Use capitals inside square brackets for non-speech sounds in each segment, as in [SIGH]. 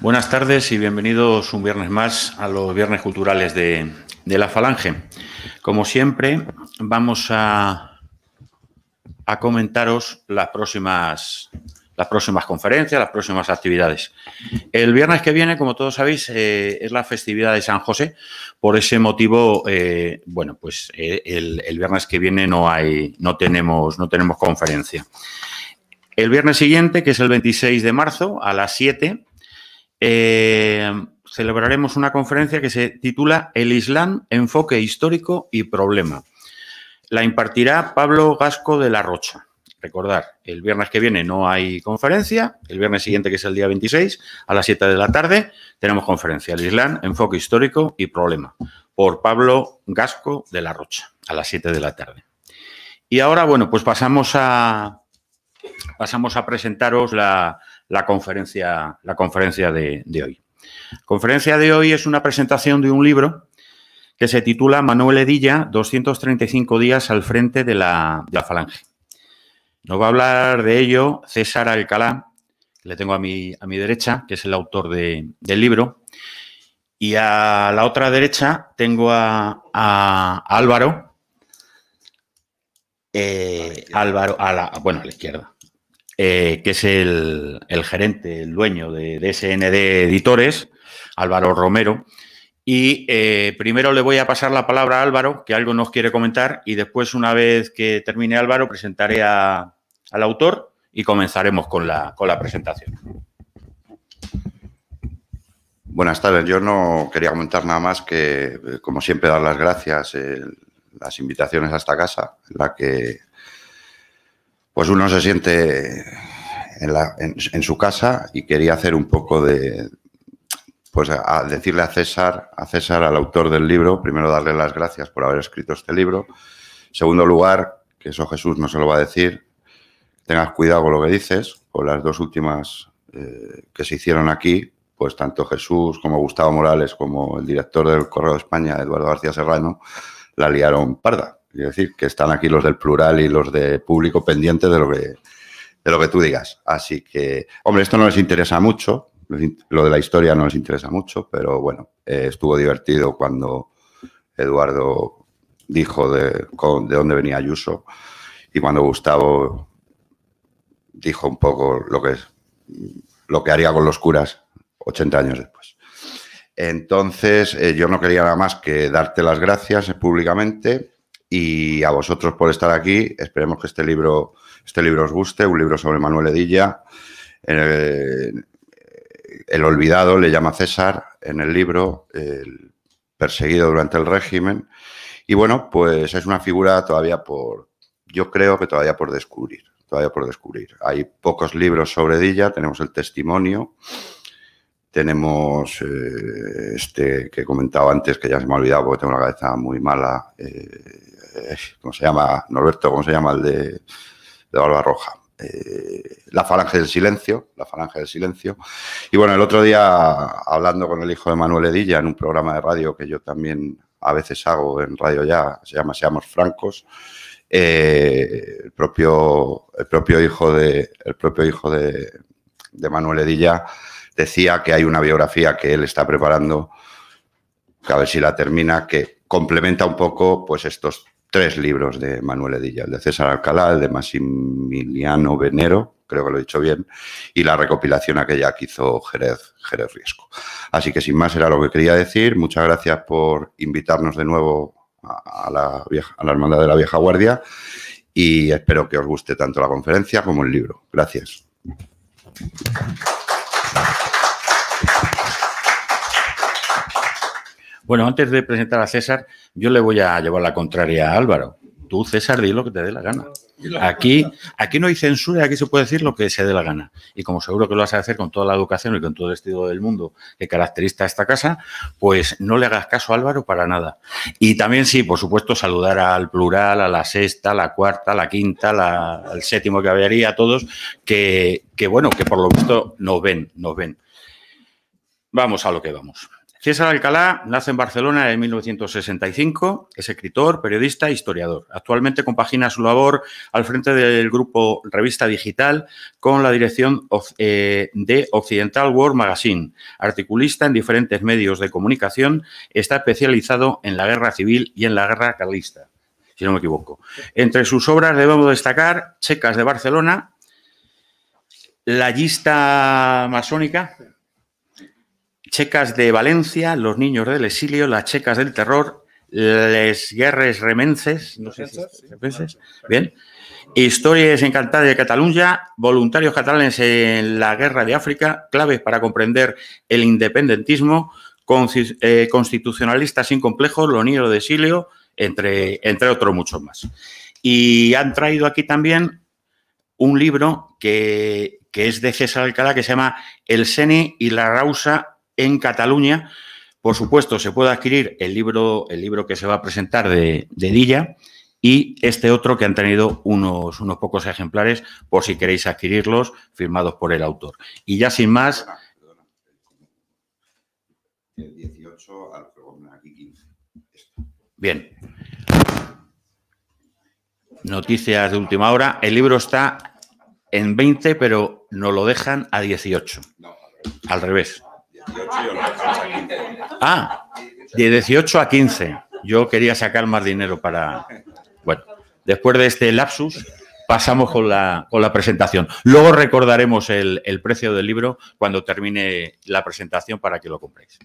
Buenas tardes y bienvenidos un viernes más a los viernes culturales de, la Falange. Como siempre, vamos a, comentaros las próximas, las próximas conferencias, las próximas actividades. El viernes que viene, como todos sabéis, eh, es la festividad de San José. Por ese motivo, eh, bueno, pues eh, el, viernes que viene no hay, no tenemos, no tenemos conferencia. El viernes siguiente, que es el 26 de marzo, a las 7, eh, celebraremos una conferencia que se titula El Islam, enfoque histórico y problema. La impartirá Pablo Gasco de la Rocha. Recordar, el viernes que viene no hay conferencia, el viernes siguiente, que es el día 26, a las 7 de la tarde, tenemos conferencia El Islam, enfoque histórico y problema, por Pablo Gasco de la Rocha, a las 7 de la tarde. Y ahora, bueno, pues pasamos a presentaros la, la conferencia, la conferencia de, hoy. La conferencia de hoy es una presentación de un libro que se titula Manuel Edilla, 235 días al frente de la, de la falange. Nos va a hablar de ello César Alcalá, le tengo a mi, a mi derecha, que es el autor de, del libro. Y a la otra derecha tengo a, Álvaro. Eh, Álvaro, a la, bueno, a la izquierda. Eh, que es el, gerente, el dueño de, de, SND Editores, Álvaro Romero. Y eh, primero le voy a pasar la palabra a Álvaro, que algo nos quiere comentar, y después, una vez que termine Álvaro, presentaré al autor y comenzaremos con la, presentación. Buenas tardes. Yo no quería comentar nada más que, eh, como siempre, dar las gracias, las invitaciones a esta casa, en la que pues uno se siente en, su casa y quería hacer un poco de, pues decirle a César, a César, al autor del libro, primero darle las gracias por haber escrito este libro. Segundo lugar, que eso Jesús no se lo va a decir, tengas cuidado con lo que dices, con las dos últimas eh, que se hicieron aquí, pues tanto Jesús como Gustavo Morales, como el director del Correo de España, Eduardo García Serrano, la liaron parda. Quiero decir, que están aquí los del plural y los de público pendientes de lo que, de lo que tú digas. Así que, hombre, esto no les interesa mucho, lo de la historia no les interesa mucho, pero bueno, eh, estuvo divertido cuando Eduardo dijo de, de dónde venía Ayuso y cuando Gustavo dijo un poco lo que, lo que haría con los curas 80 años después. Entonces, eh, yo no quería nada más que darte las gracias públicamente y a vosotros por estar aquí. Esperemos que este libro, este libro os guste, un libro sobre Manuel Edilla. el olvidado le llama César en el libro, el perseguido durante el régimen. Y bueno, pues es una figura todavía por, yo creo que todavía por descubrir, todavía por descubrir. Hay pocos libros sobre Edilla, tenemos el testimonio, tenemos eh, este que he comentado antes, que ya se me ha olvidado porque tengo la cabeza muy mala. Eh, eh, ¿Cómo se llama? Norberto, ¿cómo se llama el de, de Roja? la falange del silencio, la falange del silencio. Y bueno, el otro día, hablando con el hijo de Manuel Edilla en un programa de radio que yo también a veces hago en radio ya, se llama Seamos Francos, el, propio, el propio hijo de, el propio hijo de, de Manuel Edilla decía que hay una biografía que él está preparando, a ver si la termina, que complementa un poco pues estos tres libros de Manuel Edilla, el de César Alcalá, de Massimiliano Venero, creo que lo he dicho bien, y la recopilación aquella que hizo Jerez, Jerez Riesco. Así que sin más era lo que quería decir. Muchas gracias por invitarnos de nuevo a, la, a la Hermandad de la Vieja Guardia y espero que os guste tanto la conferencia como el libro. Gracias. Bueno, antes de presentar a César, yo le voy a llevar la contraria a Álvaro. Tú, César, di lo que te dé la gana. Aquí, aquí no hay censura, aquí se puede decir lo que se dé la gana. Y como seguro que lo vas a hacer con toda la educación y con todo el estilo del mundo que caracteriza a esta casa, pues no le hagas caso a Álvaro para nada. Y también sí, por supuesto, saludar al plural, a la sexta, a la cuarta, a la quinta, la, al séptimo que habría, a todos, que, que bueno, que por lo visto nos ven, nos ven. Vamos a lo que vamos. César Alcalá nace en Barcelona en 1965, es escritor, periodista e historiador. Actualmente compagina su labor al frente del grupo Revista Digital con la dirección eh, de Occidental World Magazine. Articulista en diferentes medios de comunicación, está especializado en la guerra civil y en la guerra carlista, si no me equivoco. Entre sus obras debemos destacar Checas de Barcelona, La Lista Masónica, checas de Valencia, los niños del exilio, las checas del terror, las guerres remenses, no sé si bien, historias encantadas de Cataluña, voluntarios catalanes en la guerra de África, claves para comprender el independentismo, eh, constitucionalistas sin complejos, los niños del exilio, entre, entre otros muchos más. Y han traído aquí también un libro que, es de César Alcalá, que se llama El Sene y la Rausa en Cataluña. Por supuesto, se puede adquirir el libro, el libro que se va a presentar de, Dilla y este otro que han tenido unos, unos pocos ejemplares por si queréis adquirirlos, firmados por el autor. Y ya sin más... Bien. Noticias de última hora. El libro está en 20, pero no lo dejan a 18. No, Al revés. Ah, de 18 a 15. Yo quería sacar más dinero para... Bueno, después de este lapsus, pasamos con la, con la presentación. Luego recordaremos el, precio del libro cuando termine la presentación para que lo compréis.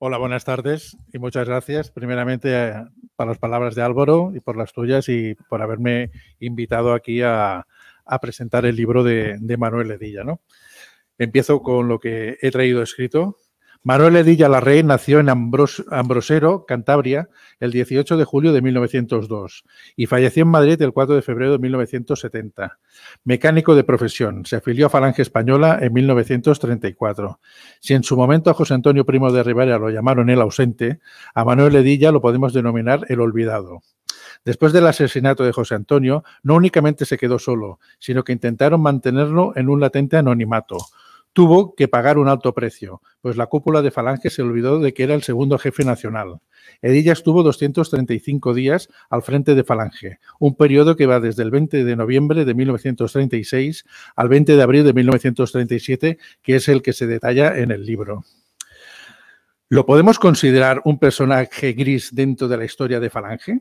Hola, buenas tardes y muchas gracias. Primeramente, eh, para las palabras de Álvaro y por las tuyas y por haberme invitado aquí a, presentar el libro de, de Manuel Ledilla. ¿no? Empiezo con lo que he traído escrito. Manuel Edilla Larrey nació en Ambrosero, Cantabria, el 18 de julio de 1902 y falleció en Madrid el 4 de febrero de 1970. Mecánico de profesión, se afilió a Falange Española en 1934. Si en su momento a José Antonio Primo de Rivera lo llamaron el ausente, a Manuel Edilla lo podemos denominar el olvidado. Después del asesinato de José Antonio, no únicamente se quedó solo, sino que intentaron mantenerlo en un latente anonimato tuvo que pagar un alto precio, pues la cúpula de Falange se olvidó de que era el segundo jefe nacional. Edilla estuvo 235 días al frente de Falange, un periodo que va desde el 20 de noviembre de 1936 al 20 de abril de 1937, que es el que se detalla en el libro. ¿Lo podemos considerar un personaje gris dentro de la historia de Falange?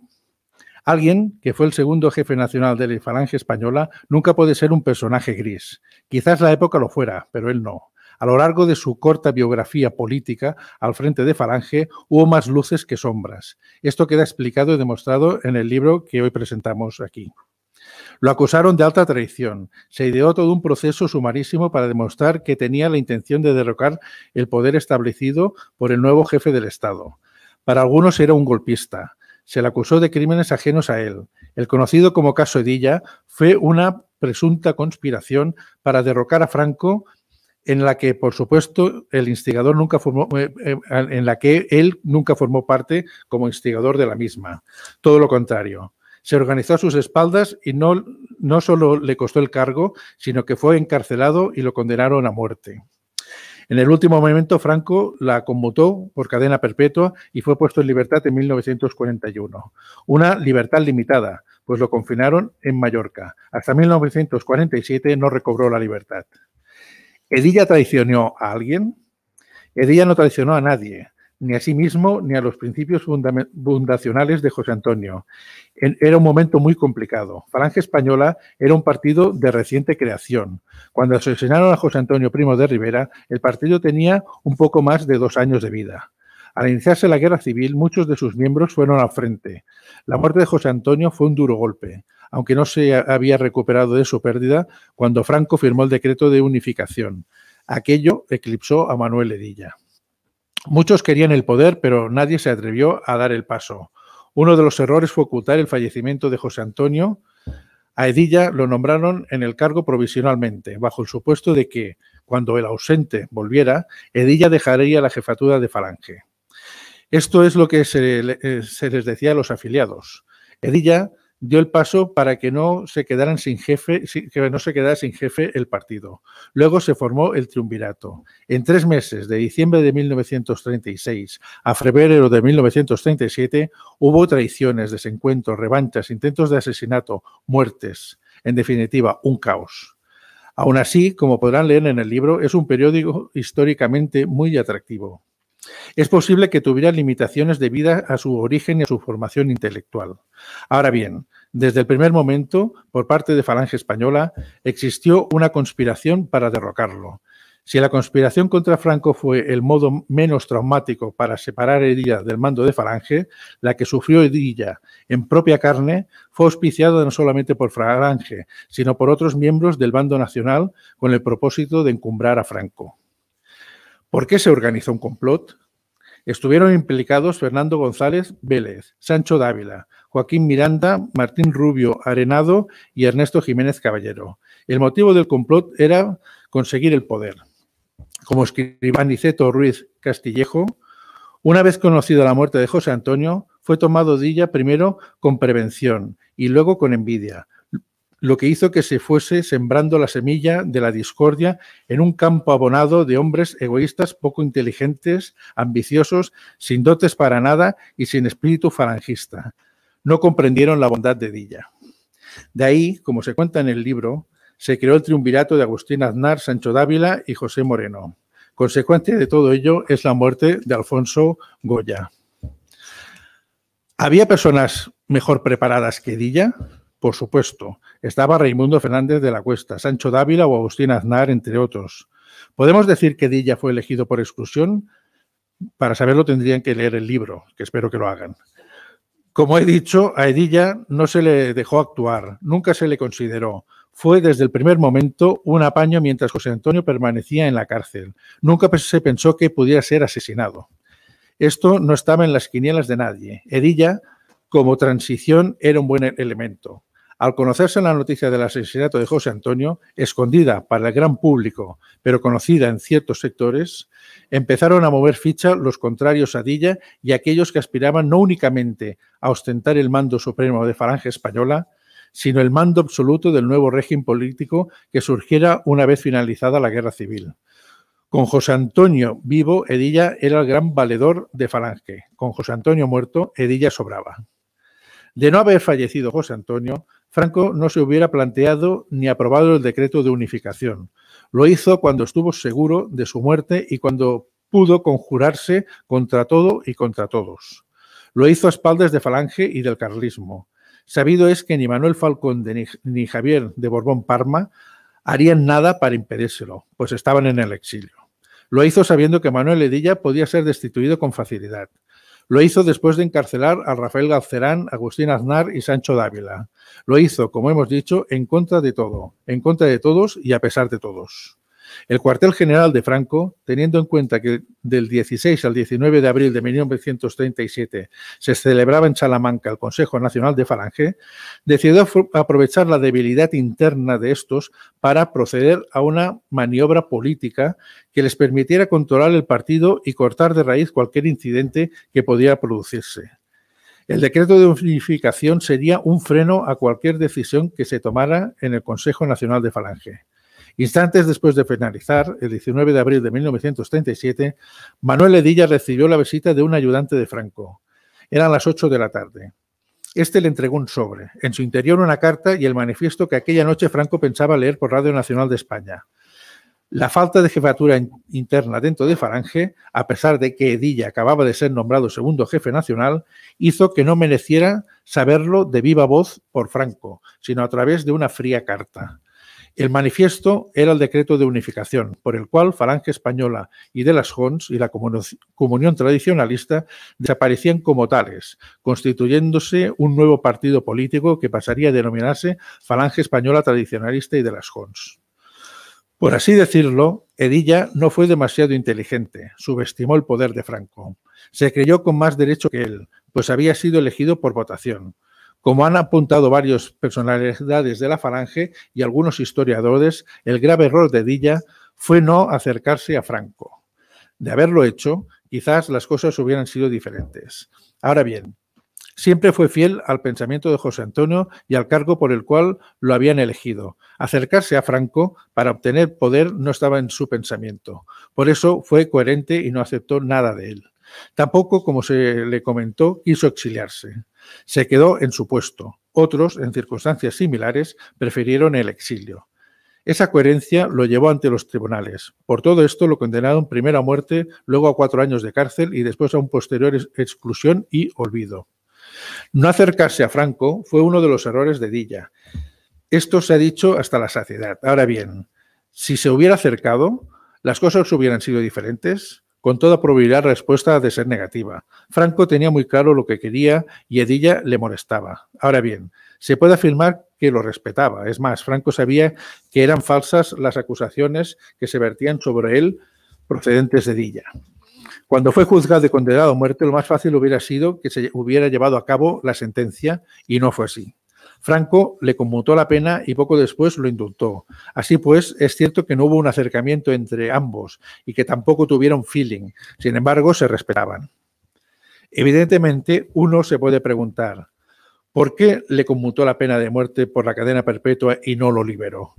Alguien que fue el segundo jefe nacional de la Falange Española nunca puede ser un personaje gris. Quizás la época lo fuera, pero él no. A lo largo de su corta biografía política al frente de Falange hubo más luces que sombras. Esto queda explicado y demostrado en el libro que hoy presentamos aquí. Lo acusaron de alta traición. Se ideó todo un proceso sumarísimo para demostrar que tenía la intención de derrocar el poder establecido por el nuevo jefe del Estado. Para algunos era un golpista, se le acusó de crímenes ajenos a él. El conocido como caso Edilla fue una presunta conspiración para derrocar a Franco en la que, por supuesto, el instigador nunca formó, eh, eh, en la que él nunca formó parte como instigador de la misma. Todo lo contrario. Se organizó a sus espaldas y no, no solo le costó el cargo, sino que fue encarcelado y lo condenaron a muerte. En el último momento, Franco la conmutó por cadena perpetua y fue puesto en libertad en 1941. Una libertad limitada, pues lo confinaron en Mallorca. Hasta 1947 no recobró la libertad. ¿Edilla traicionó a alguien? Edilla no traicionó a nadie ni a sí mismo ni a los principios fundacionales de José Antonio. Era un momento muy complicado. Falange Española era un partido de reciente creación. Cuando asesinaron a José Antonio Primo de Rivera, el partido tenía un poco más de dos años de vida. Al iniciarse la guerra civil, muchos de sus miembros fueron al frente. La muerte de José Antonio fue un duro golpe, aunque no se había recuperado de su pérdida cuando Franco firmó el decreto de unificación. Aquello eclipsó a Manuel Edilla. Muchos querían el poder, pero nadie se atrevió a dar el paso. Uno de los errores fue ocultar el fallecimiento de José Antonio. A Edilla lo nombraron en el cargo provisionalmente, bajo el supuesto de que, cuando el ausente volviera, Edilla dejaría la jefatura de Falange. Esto es lo que se, eh, se les decía a los afiliados. Edilla dio el paso para que no se quedaran sin jefe, que no se quedara sin jefe el partido. Luego se formó el triunvirato. En tres meses, de diciembre de 1936 a febrero de 1937, hubo traiciones, desencuentros, revanchas, intentos de asesinato, muertes. En definitiva, un caos. Aún así, como podrán leer en el libro, es un periódico históricamente muy atractivo. Es posible que tuviera limitaciones debidas a su origen y a su formación intelectual. Ahora bien, desde el primer momento, por parte de Falange Española, existió una conspiración para derrocarlo. Si la conspiración contra Franco fue el modo menos traumático para separar a Edilla del mando de Falange, la que sufrió Edilla en propia carne fue auspiciada no solamente por Falange, sino por otros miembros del bando nacional con el propósito de encumbrar a Franco. ¿Por qué se organizó un complot? Estuvieron implicados Fernando González Vélez, Sancho Dávila, Joaquín Miranda, Martín Rubio Arenado y Ernesto Jiménez Caballero. El motivo del complot era conseguir el poder. Como Niceto Ruiz Castillejo, una vez conocida la muerte de José Antonio, fue tomado Dilla primero con prevención y luego con envidia, lo que hizo que se fuese sembrando la semilla de la discordia en un campo abonado de hombres egoístas, poco inteligentes, ambiciosos, sin dotes para nada y sin espíritu falangista. No comprendieron la bondad de Dilla. De ahí, como se cuenta en el libro, se creó el triunvirato de Agustín Aznar, Sancho Dávila y José Moreno. Consecuente de todo ello es la muerte de Alfonso Goya. ¿Había personas mejor preparadas que Dilla? Por supuesto, estaba Raimundo Fernández de la Cuesta, Sancho Dávila o Agustín Aznar, entre otros. ¿Podemos decir que Edilla fue elegido por exclusión? Para saberlo tendrían que leer el libro, que espero que lo hagan. Como he dicho, a Edilla no se le dejó actuar, nunca se le consideró. Fue desde el primer momento un apaño mientras José Antonio permanecía en la cárcel. Nunca se pensó que pudiera ser asesinado. Esto no estaba en las quinielas de nadie. Edilla, como transición, era un buen e-, elemento. Al conocerse la noticia del asesinato de José Antonio, escondida para el gran público, pero conocida en ciertos sectores, empezaron a mover ficha los contrarios a Dilla y aquellos que aspiraban no únicamente a ostentar el mando supremo de Falange Española, sino el mando absoluto del nuevo régimen político que surgiera una vez finalizada la guerra civil. Con José Antonio vivo, Edilla era el gran valedor de Falange. Con José Antonio muerto, Edilla sobraba. De no haber fallecido José Antonio, Franco no se hubiera planteado ni aprobado el decreto de unificación. Lo hizo cuando estuvo seguro de su muerte y cuando pudo conjurarse contra todo y contra todos. Lo hizo a espaldas de Falange y del carlismo. Sabido es que ni Manuel Falcón ni Javier de Borbón Parma harían nada para impedírselo, pues estaban en el exilio. Lo hizo sabiendo que Manuel Edilla podía ser destituido con facilidad. Lo hizo después de encarcelar a Rafael Galcerán, Agustín Aznar y Sancho Dávila. Lo hizo, como hemos dicho, en contra de todo, en contra de todos y a pesar de todos. El cuartel general de Franco, teniendo en cuenta que del 16 al 19 de abril de 1937 se celebraba en Salamanca el Consejo Nacional de Falange, decidió aprovechar la debilidad interna de estos para proceder a una maniobra política que les permitiera controlar el partido y cortar de raíz cualquier incidente que pudiera producirse. El decreto de unificación sería un freno a cualquier decisión que se tomara en el Consejo Nacional de Falange. Instantes después de finalizar, el 19 de abril de 1937, Manuel Edilla recibió la visita de un ayudante de Franco. Eran las 8 de la tarde. Este le entregó un sobre, en su interior una carta y el manifiesto que aquella noche Franco pensaba leer por Radio Nacional de España. La falta de jefatura interna dentro de Farange, a pesar de que Edilla acababa de ser nombrado segundo jefe nacional, hizo que no mereciera saberlo de viva voz por Franco, sino a través de una fría carta. El manifiesto era el decreto de unificación, por el cual Falange Española y de las Jons y la Comunión Tradicionalista desaparecían como tales, constituyéndose un nuevo partido político que pasaría a denominarse Falange Española Tradicionalista y de las Jons. Por así decirlo, Edilla no fue demasiado inteligente, subestimó el poder de Franco. Se creyó con más derecho que él, pues había sido elegido por votación como han apuntado varios personalidades de la Falange y algunos historiadores, el grave error de Dilla fue no acercarse a Franco. De haberlo hecho, quizás las cosas hubieran sido diferentes. Ahora bien, siempre fue fiel al pensamiento de José Antonio y al cargo por el cual lo habían elegido. Acercarse a Franco para obtener poder no estaba en su pensamiento. Por eso fue coherente y no aceptó nada de él. Tampoco, como se le comentó, quiso exiliarse. Se quedó en su puesto. Otros, en circunstancias similares, prefirieron el exilio. Esa coherencia lo llevó ante los tribunales. Por todo esto lo condenaron primero a muerte, luego a cuatro años de cárcel y después a un posterior exclusión y olvido. No acercarse a Franco fue uno de los errores de Dilla. Esto se ha dicho hasta la saciedad. Ahora bien, si se hubiera acercado, las cosas hubieran sido diferentes. Con toda probabilidad la respuesta ha de ser negativa. Franco tenía muy claro lo que quería y Edilla le molestaba. Ahora bien, se puede afirmar que lo respetaba. Es más, Franco sabía que eran falsas las acusaciones que se vertían sobre él procedentes de Edilla. Cuando fue juzgado y condenado a muerte, lo más fácil hubiera sido que se hubiera llevado a cabo la sentencia y no fue así. Franco le conmutó la pena y poco después lo indultó. Así pues, es cierto que no hubo un acercamiento entre ambos y que tampoco tuvieron feeling. Sin embargo, se respetaban. Evidentemente, uno se puede preguntar, ¿por qué le conmutó la pena de muerte por la cadena perpetua y no lo liberó?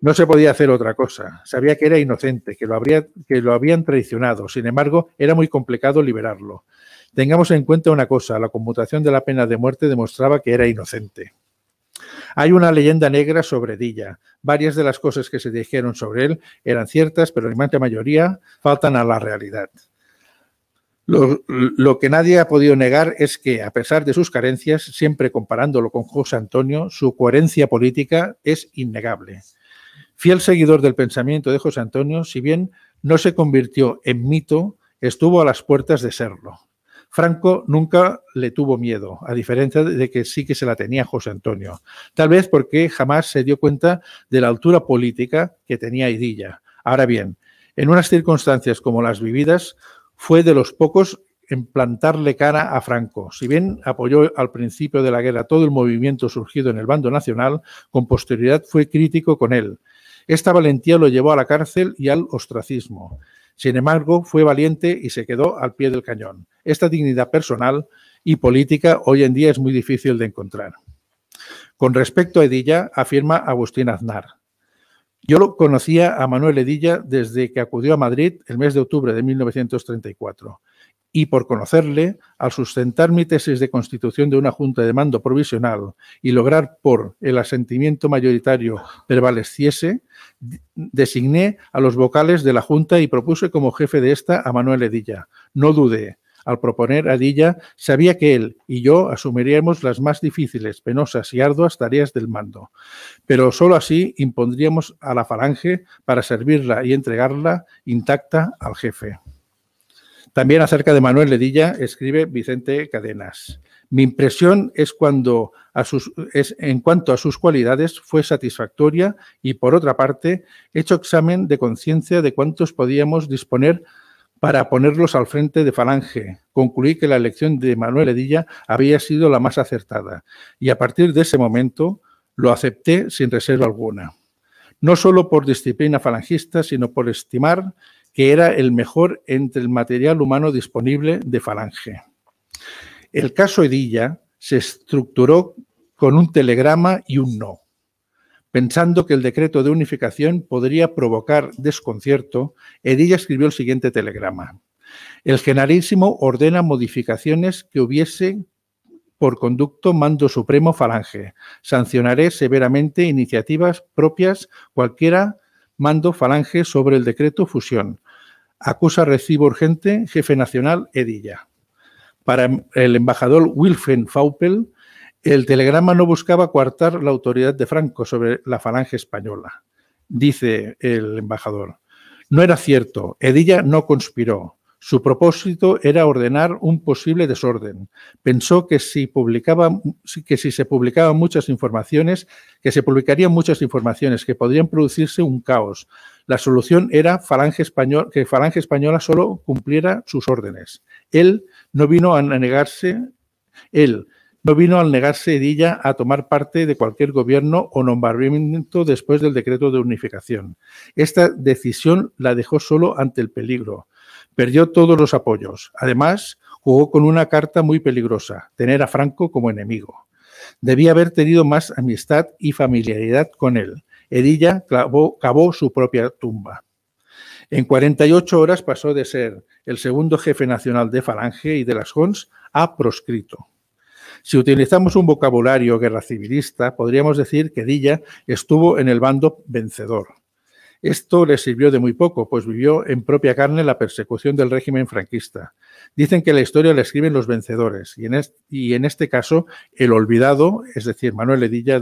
No se podía hacer otra cosa. Sabía que era inocente, que lo, que lo habían traicionado. Sin embargo, era muy complicado liberarlo. Tengamos en cuenta una cosa, la conmutación de la pena de muerte demostraba que era inocente. Hay una leyenda negra sobre Dilla. Varias de las cosas que se dijeron sobre él eran ciertas, pero la inmensa mayoría faltan a la realidad. lo, que nadie ha podido negar es que, a pesar de sus carencias, siempre comparándolo con José Antonio, su coherencia política es innegable. Fiel seguidor del pensamiento de José Antonio, si bien no se convirtió en mito, estuvo a las puertas de serlo. Franco nunca le tuvo miedo, a diferencia de que sí que se la tenía José Antonio. Tal vez porque jamás se dio cuenta de la altura política que tenía Idilla. Ahora bien, en unas circunstancias como las vividas, fue de los pocos en plantarle cara a Franco. Si bien apoyó al principio de la guerra todo el movimiento surgido en el bando nacional, con posterioridad fue crítico con él. Esta valentía lo llevó a la cárcel y al ostracismo. Sin embargo, fue valiente y se quedó al pie del cañón. Esta dignidad personal y política hoy en día es muy difícil de encontrar. Con respecto a Edilla, afirma Agustín Aznar. Yo lo conocía a Manuel Edilla desde que acudió a Madrid el mes de octubre de 1934 y por conocerle, al sustentar mi tesis de constitución de una junta de mando provisional y lograr por el asentimiento mayoritario prevaleciese, designé a los vocales de la junta y propuse como jefe de esta a Manuel Edilla. No dudé. Al proponer a Dilla, sabía que él y yo asumiríamos las más difíciles, penosas y arduas tareas del mando. Pero sólo así impondríamos a la falange para servirla y entregarla intacta al jefe. También acerca de Manuel Ledilla escribe Vicente Cadenas. Mi impresión es, cuando a sus, en cuanto a sus cualidades fue satisfactoria y por otra parte hecho examen de conciencia de cuántos podíamos disponer para ponerlos al frente de Falange. Concluí que la elección de Manuel Edilla había sido la más acertada y a partir de ese momento lo acepté sin reserva alguna. No solo por disciplina falangista, sino por estimar que era el mejor entre el material humano disponible de Falange. El caso Edilla se estructuró con un telegrama y un no, pensando que el decreto de unificación podría provocar desconcierto, Edilla escribió el siguiente telegrama. El generalísimo ordena modificaciones que hubiese por conducto mando supremo falange. Sancionaré severamente iniciativas propias cualquiera Mando Falange sobre el decreto fusión. Acusa recibo urgente, jefe nacional Edilla. Para el embajador Wilfen Faupel, el telegrama no buscaba coartar la autoridad de Franco sobre la falange española. Dice el embajador, no era cierto, Edilla no conspiró, su propósito era ordenar un posible desorden. Pensó que si, se publicaban muchas informaciones, que se publicarían muchas informaciones, que podrían producirse un caos. La solución era Falange que Falange Española solo cumpliera sus órdenes. Él no vino a negarse, él no vino al negarse Edilla a tomar parte de cualquier gobierno o nombramiento después del decreto de unificación. Esta decisión la dejó solo ante el peligro. Perdió todos los apoyos. Además, jugó con una carta muy peligrosa, tener a Franco como enemigo. Debía haber tenido más amistad y familiaridad con él. Edilla cavó su propia tumba. En 48 horas pasó de ser el segundo jefe nacional de Falange y de las JONS a proscrito. Si utilizamos un vocabulario guerra civilista, podríamos decir que Edilla estuvo en el bando vencedor, esto le sirvió de muy poco, pues vivió en propia carne la persecución del régimen franquista. Dicen que la historia la escriben los vencedores y en, este, caso el olvidado, es decir, Manuel Edilla,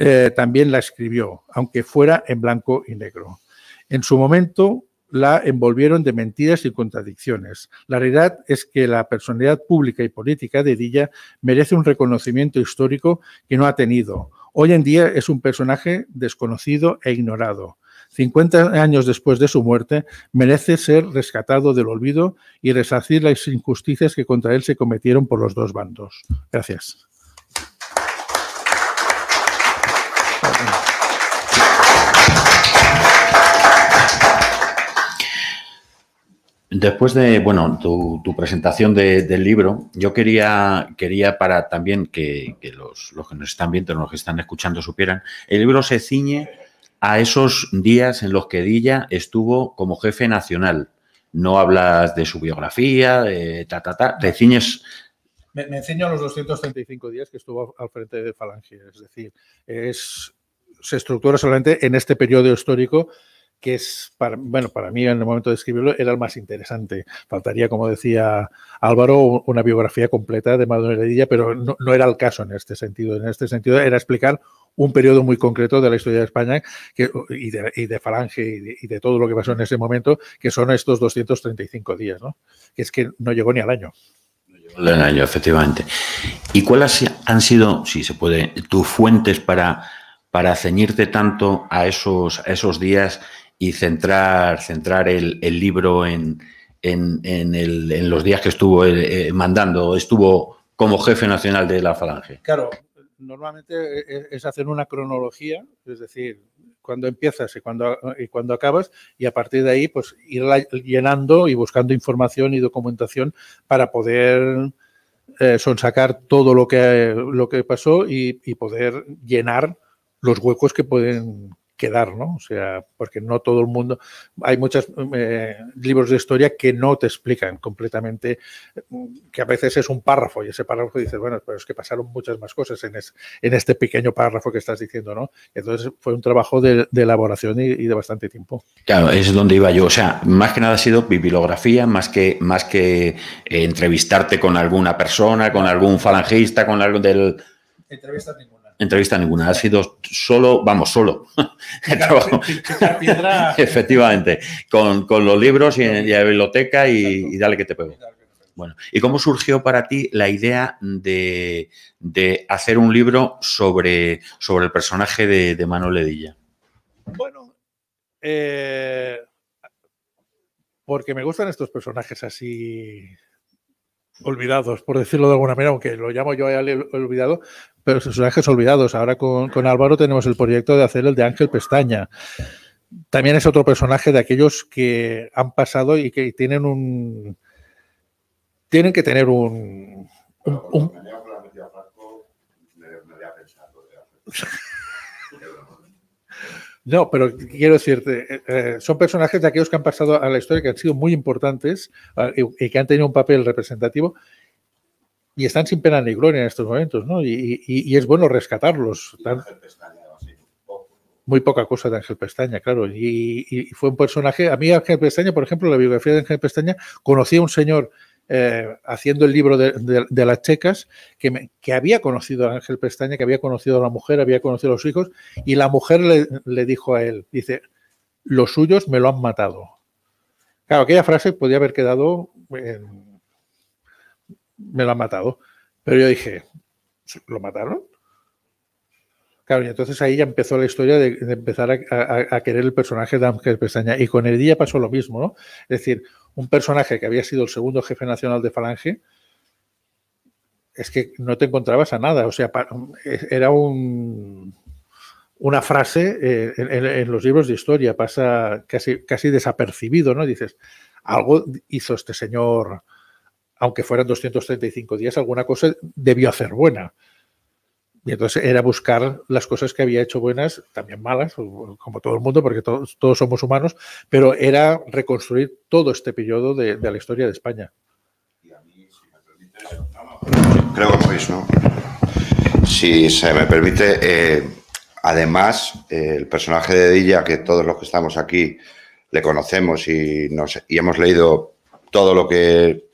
eh, también la escribió, aunque fuera en blanco y negro. En su momento la envolvieron de mentiras y contradicciones. La realidad es que la personalidad pública y política de Edilla merece un reconocimiento histórico que no ha tenido. Hoy en día es un personaje desconocido e ignorado. 50 años después de su muerte, merece ser rescatado del olvido y resacir las injusticias que contra él se cometieron por los dos bandos. Gracias. Después de bueno, tu, presentación del libro, yo quería, quería para también que, los, los, que nos están viendo, los que están escuchando supieran, el libro se ciñe a esos días en los que Dilla estuvo como jefe nacional. No hablas de su biografía, de ta, ta, ta, te ciñes me, me, enseño los 235 días que estuvo al frente de Falange. Es decir, es, se estructura solamente en este periodo histórico que es, bueno, para mí en el momento de escribirlo era el más interesante. Faltaría, como decía Álvaro, una biografía completa de Madonna Dilla pero no, no, era el caso en este sentido. En este sentido era explicar un periodo muy concreto de la historia de España y, de, Falange y de, todo lo que pasó en ese momento, que son estos 235 días, ¿no? Que es que no llegó ni al año. No llegó al año, efectivamente. ¿Y cuáles han sido, si se puede, tus fuentes para, para ceñirte tanto a esos, esos días y centrar, centrar el, libro en, en, los días que estuvo eh, eh, mandando, estuvo como jefe nacional de la Falange? Claro, normalmente eh, eh, es hacer una cronología, es decir, cuando empiezas y cuando, y cuando acabas, y a partir de ahí, pues ir llenando y buscando información y documentación para poder eh, sonsacar todo lo que, lo que pasó y, y poder llenar los huecos que pueden, quedar, ¿no? O sea, porque no todo el mundo, hay muchos eh, libros de historia que no te explican completamente, mm, que a veces es un párrafo y ese párrafo dices, bueno, pero es que pasaron muchas más cosas en, en este pequeño párrafo que estás diciendo, ¿no? Entonces fue un trabajo de, elaboración y, de bastante tiempo. Claro, es donde iba yo, o sea, más que nada ha sido bibliografía, más que, más que eh, entrevistarte con alguna persona, con algún falangista, con algo del... Entrevista ninguna entrevista ninguna, ha sido solo, vamos, solo. [LAUGHS] [LAUGHS] Efectivamente, con, los libros y, la biblioteca y, dale que te pego. Bueno, ¿y cómo surgió para ti la idea de, de hacer un libro sobre, sobre el personaje de, de Manuel Edilla? Bueno, eh, porque me gustan estos personajes así olvidados, por decirlo de alguna manera, aunque lo llamo yo olvidado, personajes olvidados. Ahora con, Álvaro tenemos el proyecto de hacer el de Ángel Pestaña. También es otro personaje de aquellos que han pasado y que tienen un. Tienen que tener un. [LAUGHS] No, pero quiero decirte, eh, eh, son personajes de aquellos que han pasado a la historia, que han sido muy importantes ah, y que han tenido un papel representativo y están sin pena ni gloria en estos momentos, ¿no? Y, es bueno rescatarlos. Muy poca cosa de Ángel Pestaña, claro. Y, fue un personaje. A mí, Ángel Pestaña, por ejemplo, la biografía de Ángel Pestaña, conocí a un señor eh, haciendo el libro de, las checas, que, me, que, había conocido a Ángel Pestaña, que había conocido a la mujer, había conocido a los hijos, y la mujer le, dijo a él, dice, los suyos me lo han matado. Claro, aquella frase podía haber quedado me lo han matado. Pero yo dije, ¿lo mataron? Claro, y entonces ahí ya empezó la historia de, empezar a, querer el personaje de Ángel Pestaña. Y con el día pasó lo mismo, ¿no? Es decir, un personaje que había sido el segundo jefe nacional de Falange, es que no te encontrabas a nada. O sea, era un, una frase eh, en, en, los libros de historia, pasa casi, casi desapercibido, ¿no? Dices, algo hizo este señor aunque fueran 235 días, alguna cosa debió hacer buena. Y entonces era buscar las cosas que había hecho buenas, también malas, como todo el mundo, porque todos, somos humanos, pero era reconstruir todo este periodo de, la historia de España. Y a mí, me creo que ¿no? Si se me permite, eh, además, eh, el personaje de Dilla, que todos los que estamos aquí le conocemos y hemos leído todo lo que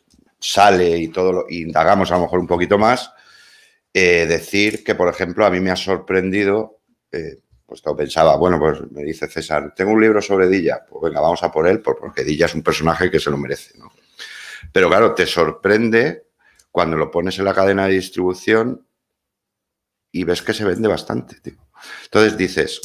sale y todo lo indagamos a lo mejor un poquito más, eh, decir que, por ejemplo, a mí me ha sorprendido, eh, pues todo pensaba, bueno, pues me dice César, tengo un libro sobre Dilla, pues venga, vamos a por él, porque Dilla es un personaje que se lo merece, ¿no? Pero claro, te sorprende cuando lo pones en la cadena de distribución y ves que se vende bastante, Entonces dices,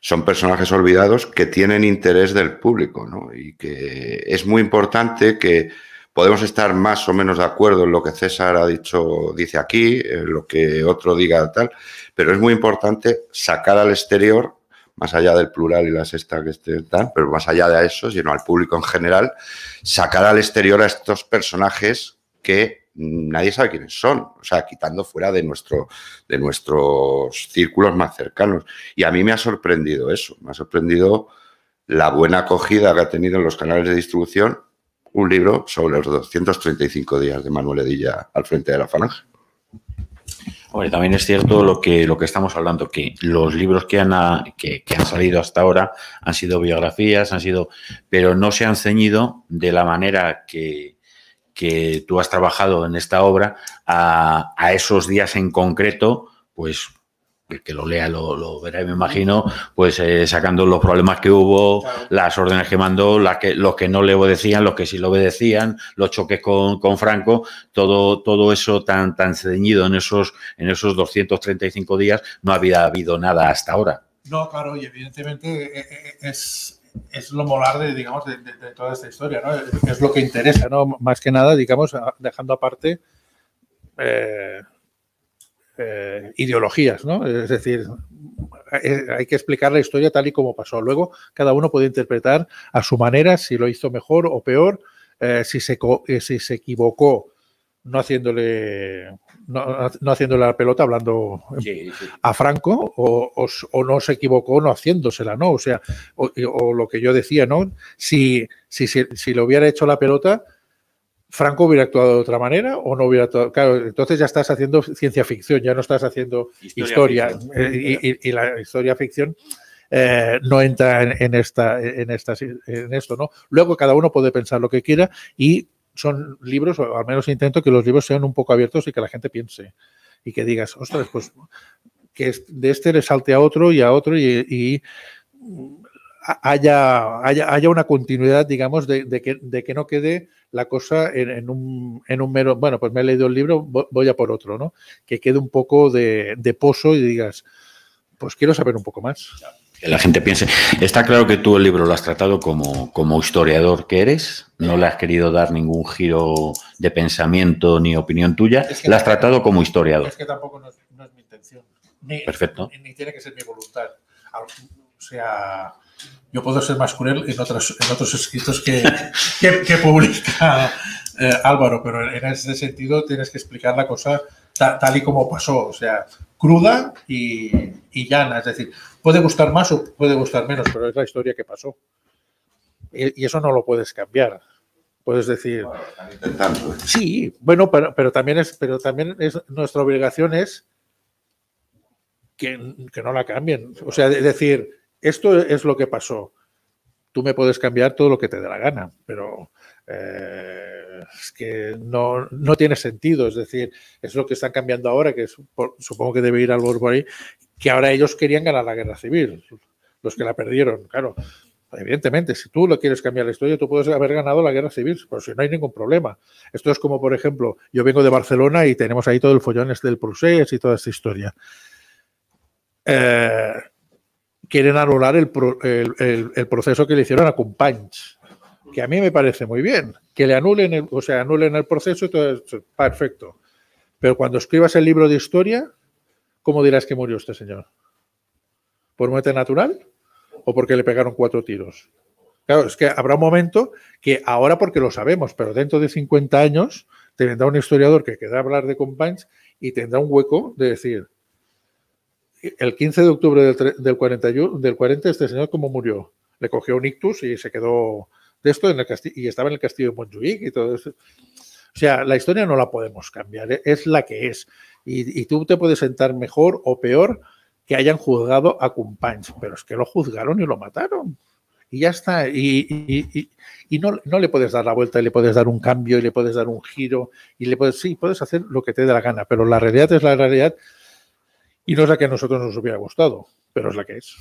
son personajes olvidados que tienen interés del público, ¿no? Y que es muy importante que podemos estar más o menos de acuerdo en lo que César ha dicho, dice aquí, en lo que otro diga tal, pero es muy importante sacar al exterior, más allá del plural y la sexta que esté tal, pero más allá de eso, sino al público en general, sacar al exterior a estos personajes que nadie sabe quiénes son, o sea, quitando fuera de, nuestro, de nuestros círculos más cercanos. Y a mí me ha sorprendido eso, me ha sorprendido la buena acogida que ha tenido en los canales de distribución un libro sobre los 235 días de Manuel Edilla al frente de la Falange. Hombre, también es cierto lo que, lo que estamos hablando, que los libros que han, que, han salido hasta ahora han sido biografías, han sido, pero no se han ceñido de la manera que, tú has trabajado en esta obra a, a esos días en concreto, pues que lo lea lo, lo verá, me imagino, pues eh, sacando los problemas que hubo, las órdenes que mandó, que, los que no le obedecían, los que sí le obedecían, los choques con, Franco, todo, todo eso tan, tan ceñido en esos, en esos 235 días, no había habido nada hasta ahora. No, claro, y evidentemente eh, eh, es, lo molar de, digamos, de, toda esta historia, ¿no? Es, lo que interesa, ¿no? Más que nada, digamos, dejando aparte... Eh, ideologías, ¿no? Es decir, eh, hay que explicar la historia tal y como pasó. Luego, cada uno puede interpretar a su manera si lo hizo mejor o peor, eh, si, se, si se equivocó no haciéndole no, la pelota hablando a Franco o, no se equivocó no haciéndosela no o sea o, lo que yo decía no si, si, si, si le hubiera hecho la pelota Franco hubiera actuado de otra manera o no hubiera actuado. Claro, entonces ya estás haciendo ciencia ficción, ya no estás haciendo historia. Eh, y, la historia ficción eh, no entra en, esta, en, esto, ¿no? Luego cada uno puede pensar lo que quiera y son libros, o al menos intento que los libros sean un poco abiertos y que la gente piense y que digas, ostras, pues que de este le salte a otro y a otro y haya, haya, una continuidad, digamos, de, que, no quede la cosa en, un, mero, bueno, pues me he leído el libro, voy a por otro, ¿no? Que quede un poco de, pozo y digas, pues quiero saber un poco más. Que la gente piense, está claro que tú el libro lo has tratado como, como historiador que eres, no le has querido dar ningún giro de pensamiento ni opinión tuya, la has tratado como historiador. Es que tampoco no es, mi intención. Perfecto. ni tiene que ser mi voluntad. O sea, yo puedo ser más cruel en otros, en otros escritos que, publica eh, Álvaro, pero en ese sentido tienes que explicar la cosa tal, y como pasó, o sea, cruda y, llana. Es decir, puede gustar más o puede gustar menos, pero es la historia que pasó. Y, eso no lo puedes cambiar. Puedes decir. ¿eh? sí, bueno, pero, también es, pero también nuestra obligación es que, no la cambien. O sea, es decir, esto es lo que pasó. Tú me puedes cambiar todo lo que te dé la gana, pero eh, es que no, tiene sentido. Es decir, es lo que están cambiando ahora, que supongo que debe ir al por ahí, que ahora ellos querían ganar la guerra civil, los que la perdieron, claro. Evidentemente, si tú lo quieres cambiar la historia, tú puedes haber ganado la guerra civil, pero si no hay ningún problema. Esto es como, por ejemplo, yo vengo de Barcelona y tenemos ahí todo el follones este del Prusés y toda esta historia. Eh, quieren anular el, proceso que le hicieron a Companys, que a mí me parece muy bien, que le anulen el, o sea, anulen el proceso, perfecto. Pero cuando escribas el libro de historia, ¿cómo dirás que murió este señor? ¿Por muerte natural o porque le pegaron cuatro tiros? Claro, es que habrá un momento que ahora porque lo sabemos, pero dentro de 50 años tendrá un historiador que a hablar de Companys y tendrá un hueco de decir, el 15 de octubre del, 41, del 40, este señor, ¿cómo murió? Le cogió un ictus y se quedó de esto en el y estaba en el castillo de Montjuic y todo eso. O sea, la historia no la podemos cambiar, ¿eh? es la que es. Y, tú te puedes sentar mejor o peor que hayan juzgado a Cumpanch, pero es que lo juzgaron y lo mataron. Y ya está. Y, no, no, le puedes dar la vuelta, y le puedes dar un cambio, y le puedes dar un giro, y le puedes, sí, puedes hacer lo que te dé la gana, pero la realidad es la realidad y no es la que a nosotros nos hubiera gustado, pero es la que es.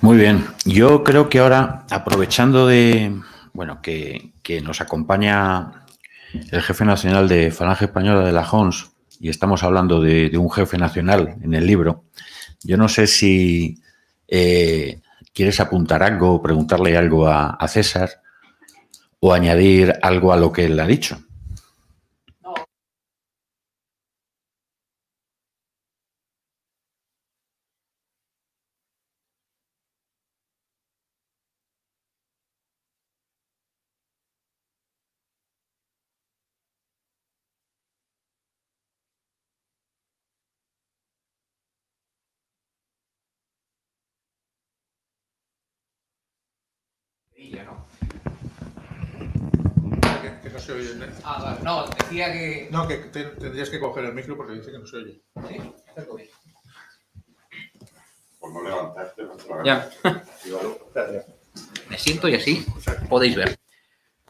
Muy bien, yo creo que ahora, aprovechando de, bueno, que, nos acompaña el jefe nacional de Falange Española de la Hons y estamos hablando de, un jefe nacional en el libro, yo no sé si eh, quieres apuntar algo, o preguntarle algo a César o añadir algo a lo que él ha dicho. No, que tendrías que coger el micro porque dice que no se oye. Sí, está bien. Por no levantarte, Ya. Me siento y así podéis ver.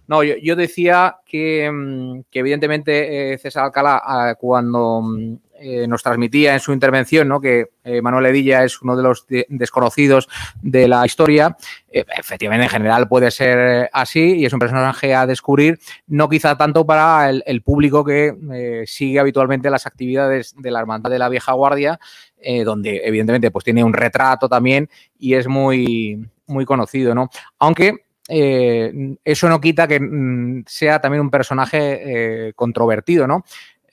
No, yo, decía que, mm, evidentemente eh, César Alcalá, ah, cuando mm, eh, nos transmitía en su intervención, ¿no? que eh, Manuel Edilla es uno de los desconocidos de la historia, eh, efectivamente en general puede ser así y es un personaje a descubrir, no quizá tanto para el, público que sigue habitualmente las actividades de la Hermandad de la Vieja Guardia, donde evidentemente pues, tiene un retrato también y es muy, muy conocido. ¿no? Aunque eso no quita que mm, sea también un personaje controvertido, ¿no?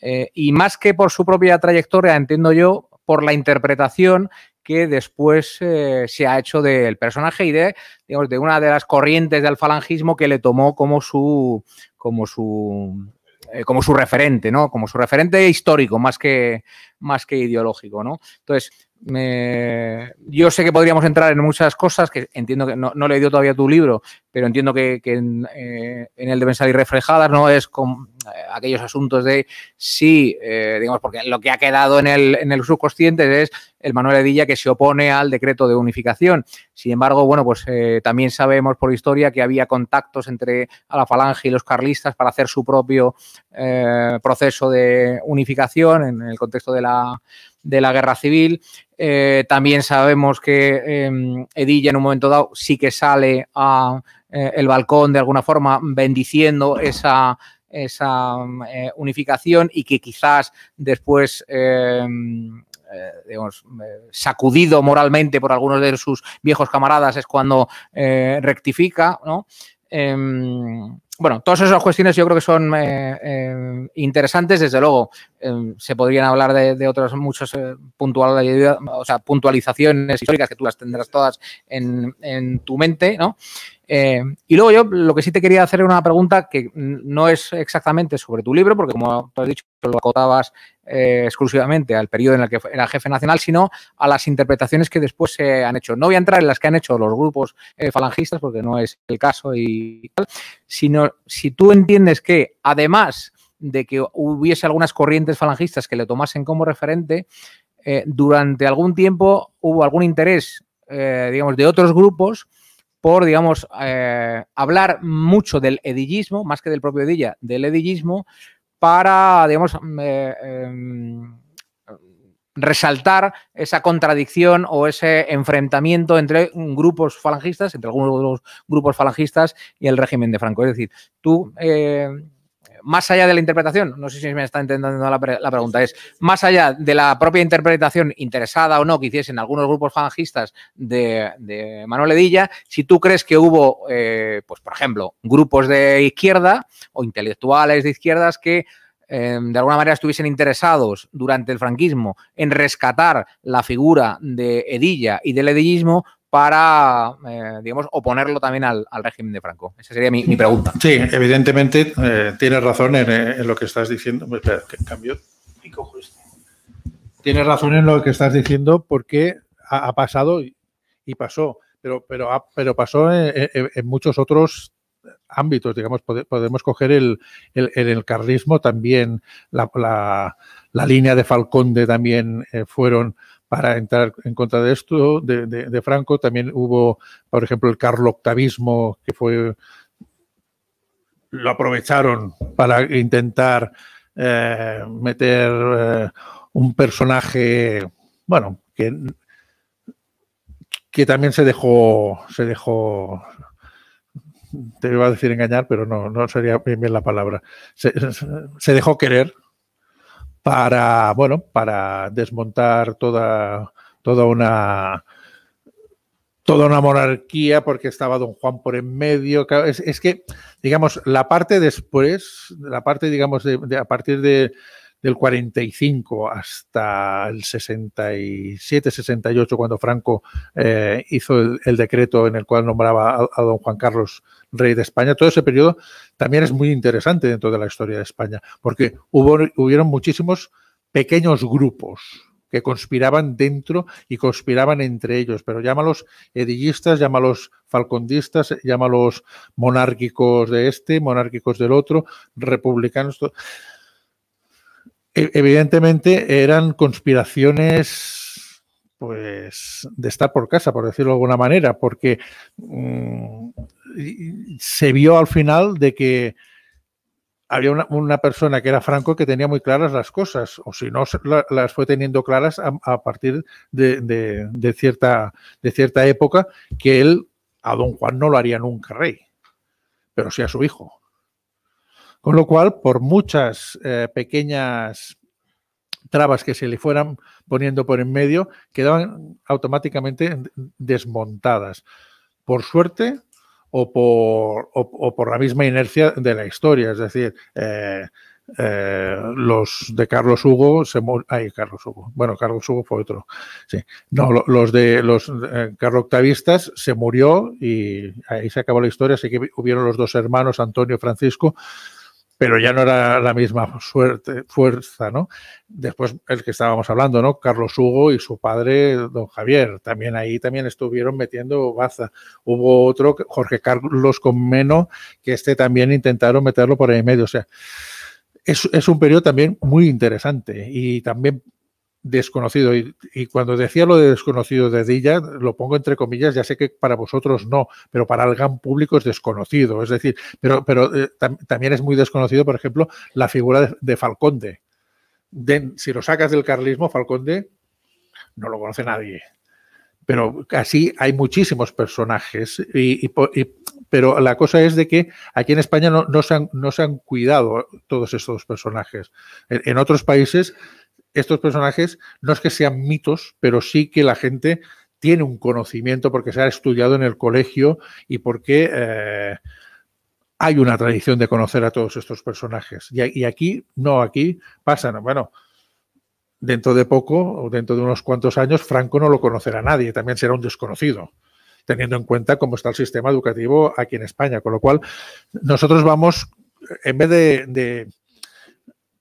Eh, y más que por su propia trayectoria, entiendo yo, por la interpretación que después eh, se ha hecho del personaje y de, de una de las corrientes del falangismo que le tomó como su, como su, eh, como su referente, ¿no? Como su referente histórico, más que, más que ideológico, ¿no? Entonces, yo sé que podríamos entrar en muchas cosas, que entiendo que no, no he leído todavía tu libro, pero entiendo que, en, él eh, deben salir reflejadas, ¿no? Es con eh, aquellos asuntos de sí, eh, digamos, porque lo que ha quedado en el, subconsciente es el Manuel Edilla que se opone al decreto de unificación. Sin embargo, bueno, pues también sabemos por historia que había contactos entre a la falange y los carlistas para hacer su propio proceso de unificación en el contexto de la, de la guerra civil. Eh, también sabemos que em, Edilla en un momento dado sí que sale a eh, el balcón de alguna forma bendiciendo esa, esa eh, unificación y que quizás después... Em, sacudido moralmente por algunos de sus viejos camaradas es cuando rectifica, ¿no? Em, bueno, todas esas cuestiones yo creo que son eh, eh, interesantes. Desde luego, eh, se podrían hablar de, otras muchas puntualizaciones históricas que tú las tendrás todas en, tu mente, ¿no? y luego yo lo que sí te quería hacer una pregunta que no es exactamente sobre tu libro, porque como tú has dicho, lo acotabas eh, exclusivamente al periodo en el que era jefe nacional, sino a las interpretaciones que después se han hecho. No voy a entrar en las que han hecho los grupos eh, falangistas, porque no es el caso y tal, sino si tú entiendes que además de que hubiese algunas corrientes falangistas que le tomasen como referente, eh, durante algún tiempo hubo algún interés, digamos, de otros grupos por, digamos, hablar mucho del edillismo, más que del propio Edilla, del edillismo, para, digamos, mm, eh, em, resaltar esa contradicción o ese enfrentamiento entre grupos falangistas, entre algunos de los grupos falangistas y el régimen de Franco. Es decir, tú eh, más allá de la interpretación, no sé si me está entendiendo la, pregunta, es más allá de la propia interpretación interesada o no que hiciesen algunos grupos franquistas de, Manuel Edilla, si tú crees que hubo, eh, pues por ejemplo, grupos de izquierda o intelectuales de izquierdas que em, de alguna manera estuviesen interesados durante el franquismo en rescatar la figura de Edilla y del edillismo para, digamos eh, digamos, oponerlo también al, régimen de Franco? Esa sería mi, pregunta. Sí, evidentemente eh, tienes razón en, lo que estás diciendo. Espera, cambio este? Tienes razón en lo que estás diciendo porque ha, pasado y, pasó, pero, pero, pero pasó en, muchos otros ámbitos, digamos, podemos coger el, el, carlismo también, la, la, línea de Falconde también eh, fueron para entrar en contra de esto, de, Franco. También hubo, por ejemplo, el Octavismo que fue lo aprovecharon para intentar eh, meter eh, un personaje, bueno, que, que también se dejó, se dejó, te iba a decir engañar, pero no, no sería bien, la palabra, se dejó querer para, bueno, para desmontar toda, toda una toda una monarquía porque estaba don Juan por en medio. Es, es que, digamos, la parte después, la parte, digamos, de, a partir de, del 45 hasta el 67, 68, cuando Franco eh, hizo el, decreto en el cual nombraba a, don Juan Carlos rey de España. Todo ese periodo también es muy interesante dentro de la historia de España, porque hubo, hubieron muchísimos pequeños grupos que conspiraban dentro y conspiraban entre ellos, pero llámalos edillistas, llámalos falcondistas, llámalos monárquicos de este, monárquicos del otro, republicanos. E, evidentemente eran conspiraciones pues de estar por casa, por decirlo de alguna manera, porque mm, se vio al final de que había una, persona que era Franco que tenía muy claras las cosas, o si no, las fue teniendo claras a, partir de, cierta, de cierta época, que él a don Juan no lo haría nunca rey, pero sí a su hijo. Con lo cual, por muchas eh, pequeñas trabas que se le fueran poniendo por en medio, quedaban automáticamente desmontadas. Por suerte o por, la misma inercia de la historia. Es decir, eh, eh, los de Carlos Hugo se ay Carlos Hugo bueno Carlos Hugo fue otro sí no los de los Carlos Octavistas se murió y ahí se acabó la historia así que hubieron los dos hermanos Antonio y Francisco pero ya no era la misma suerte, fuerza, ¿no? Después el que estábamos hablando, ¿no? Carlos Hugo y su padre, don Javier, también ahí también estuvieron metiendo baza. Hubo otro, Jorge Carlos Conmeno, que este también intentaron meterlo por ahí en medio, o sea, es, es un periodo también muy interesante y también desconocido. Y, cuando decía lo de desconocido de Dilla, lo pongo entre comillas, ya sé que para vosotros no, pero para el gran público es desconocido. Es decir, pero, pero eh, también es muy desconocido, por ejemplo, la figura de, Falconde. si lo sacas del carlismo, Falconde no lo conoce nadie. Pero así hay muchísimos personajes, y, pero la cosa es de que aquí en España no, no, se, han, no se, han, cuidado todos estos personajes. en otros países estos personajes no es que sean mitos, pero sí que la gente tiene un conocimiento porque se ha estudiado en el colegio y porque eh, hay una tradición de conocer a todos estos personajes. Y, aquí, no, aquí pasan, bueno, dentro de poco o dentro de unos cuantos años, Franco no lo conocerá nadie, también será un desconocido teniendo en cuenta cómo está el sistema educativo aquí en España. Con lo cual, nosotros vamos, en vez de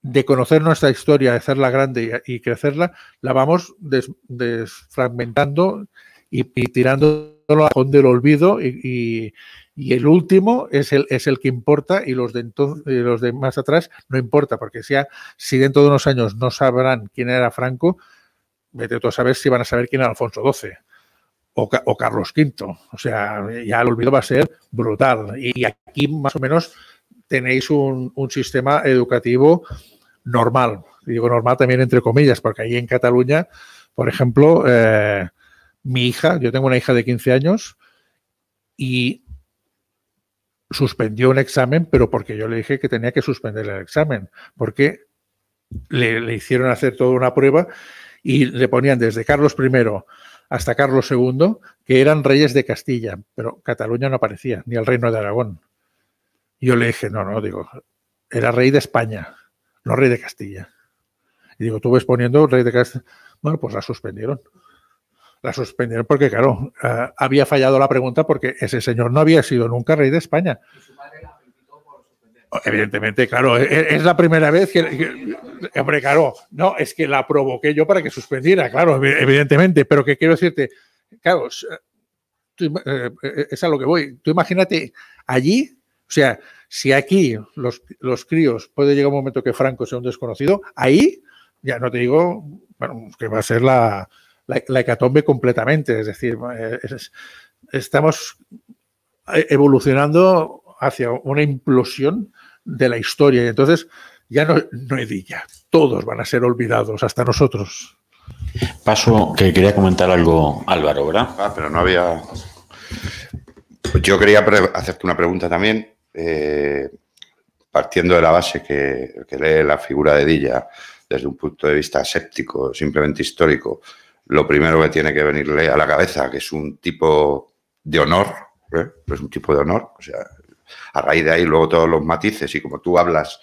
de conocer nuestra historia, de hacerla grande y, crecerla, la vamos desfragmentando y, tirando tirándolo a con del olvido y, el último es el, que importa y los de los más atrás no importa, porque si, si dentro de unos años no sabrán quién era Franco, vete tú a saber si van a saber quién era Alfonso XII. O, Carlos V. O sea, ya el olvido va a ser brutal. Y aquí más o menos tenéis un sistema educativo normal. digo normal también entre comillas, porque ahí en Cataluña, por ejemplo, eh, mi hija, yo tengo una hija de 15 años y suspendió un examen, pero porque yo le dije que tenía que suspender el examen, porque le, hicieron hacer toda una prueba y le ponían desde Carlos I hasta Carlos II, que eran reyes de Castilla, pero Cataluña no aparecía, ni el reino de Aragón. Yo le dije, no, no, digo, era rey de España no rey de Castilla. Y digo, tú ves poniendo rey de Castilla. Bueno, pues la suspendieron. La suspendieron porque, claro, eh, había fallado la pregunta porque ese señor no había sido nunca rey de España. su madre la por oh, Evidentemente, claro, e-, e-, es, la primera vez que, Hombre, claro, no, es que la provoqué yo para que suspendiera, claro, evidentemente, pero que quiero decirte, claro, eh, eh, es a lo que voy. Tú imagínate allí o sea, si aquí los, críos puede llegar un momento que Franco sea un desconocido, ahí ya no te digo bueno, que va a ser la, la, hecatombe completamente. Es decir, estamos evolucionando hacia una implosión de la historia. Y entonces ya no, no dicho día. Todos van a ser olvidados, hasta nosotros. Paso que quería comentar algo, Álvaro, ¿verdad? Ah, pero no había. Yo quería hacerte una pregunta también. Eh, partiendo de la base que, lee la figura de Dilla desde un punto de vista séptico, simplemente histórico, lo primero que tiene que venirle a la cabeza, que es un tipo de honor, ¿eh? es un tipo de honor, o sea, a raíz de ahí luego todos los matices y como tú hablas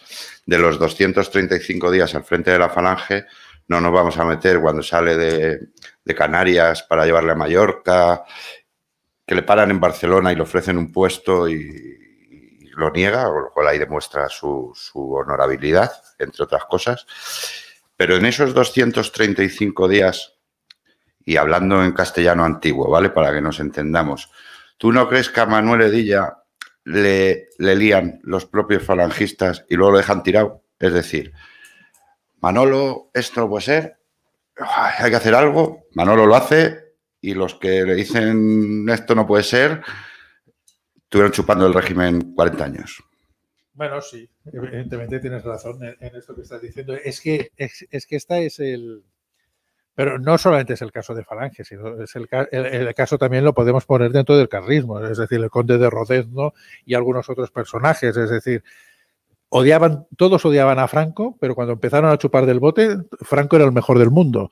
de los 235 días al frente de la falange, no nos vamos a meter cuando sale de, de Canarias para llevarle a Mallorca, que le paran en Barcelona y le ofrecen un puesto y, lo niega, o lo cual ahí demuestra su, honorabilidad, entre otras cosas. Pero en esos 235 días, y hablando en castellano antiguo, ¿vale? Para que nos entendamos, ¿tú no crees que a Manuel Edilla le, le lían los propios falangistas y luego lo dejan tirado? Es decir, Manolo, esto no puede ser, hay que hacer algo, Manolo lo hace y los que le dicen esto no puede ser, estuvieron chupando el régimen 40 años. Bueno, sí, evidentemente tienes razón en, esto que estás diciendo. Es que, es, que esta es el... Pero no solamente es el caso de Falange, sino es el, caso también lo podemos poner dentro del carrismo, es decir, el conde de Rodezno y algunos otros personajes, es decir, odiaban, todos odiaban a Franco, pero cuando empezaron a chupar del bote, Franco era el mejor del mundo.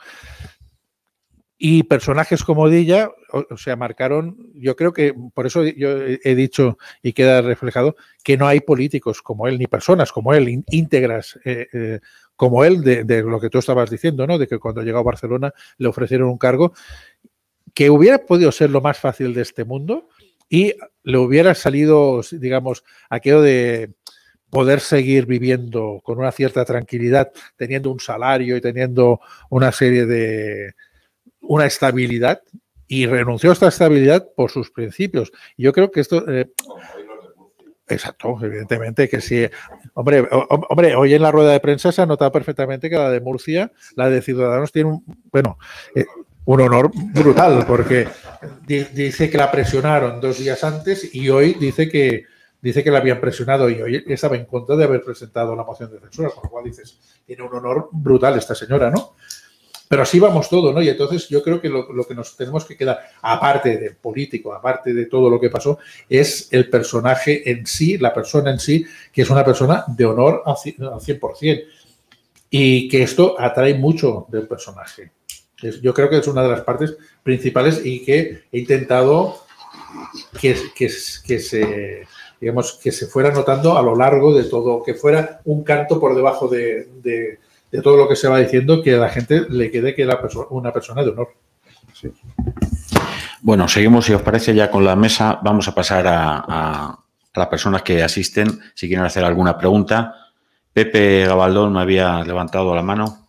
Y personajes como Dilla, o, sea, marcaron, yo creo que, por eso yo he dicho y queda reflejado, que no hay políticos como él, ni personas como él, íntegras eh, eh, como él, de, de, lo que tú estabas diciendo, ¿no? De que cuando llegó a Barcelona le ofrecieron un cargo que hubiera podido ser lo más fácil de este mundo y le hubiera salido, digamos, aquello de poder seguir viviendo con una cierta tranquilidad, teniendo un salario y teniendo una serie de, una estabilidad y renunció a esta estabilidad por sus principios. Yo creo que esto... Eh, exacto, evidentemente que sí. Hombre, hombre, hoy en la rueda de prensa se ha notado perfectamente que la de Murcia, la de Ciudadanos, tiene un, bueno, eh, un honor brutal, porque dice que la presionaron dos días antes y hoy dice que dice que la habían presionado y hoy estaba en contra de haber presentado la moción de censura, con lo cual dices, tiene un honor brutal esta señora, ¿no? Pero así vamos todo, ¿no? Y entonces yo creo que lo, que nos tenemos que quedar, aparte del político, aparte de todo lo que pasó, es el personaje en sí, la persona en sí, que es una persona de honor al 100%. Y que esto atrae mucho del personaje. Yo creo que es una de las partes principales y que he intentado que, que, que se digamos que se fuera notando a lo largo de todo, que fuera un canto por debajo de de todo lo que se va diciendo, que a la gente le quede que era una persona de honor. Bueno, seguimos, si os parece, ya con la mesa. Vamos a pasar a, las personas que asisten, si quieren hacer alguna pregunta. Pepe Gabaldón me había levantado la mano.